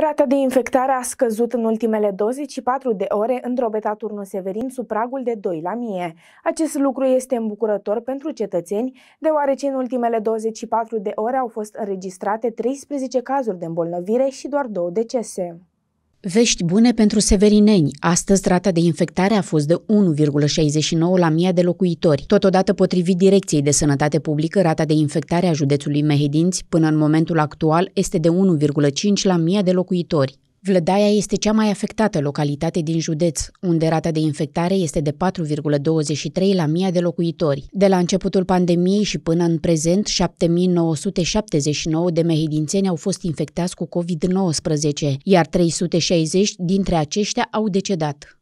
Rata de infectare a scăzut în ultimele 24 de ore în drobeta turnul Severin sub pragul de 2 la mie. Acest lucru este îmbucurător pentru cetățeni, deoarece în ultimele 24 de ore au fost înregistrate 13 cazuri de îmbolnăvire și doar două decese. Vești bune pentru severineni. Astăzi rata de infectare a fost de 1,69 la 1000 de locuitori. Totodată, potrivit Direcției de Sănătate Publică, rata de infectare a județului Mehedinți până în momentul actual este de 1,5 la 1000 de locuitori. Vlădaia este cea mai afectată localitate din județ, unde rata de infectare este de 4,23 la 1000 de locuitori. De la începutul pandemiei și până în prezent, 7979 de mehedințeni au fost infectați cu COVID-19, iar 360 dintre aceștia au decedat.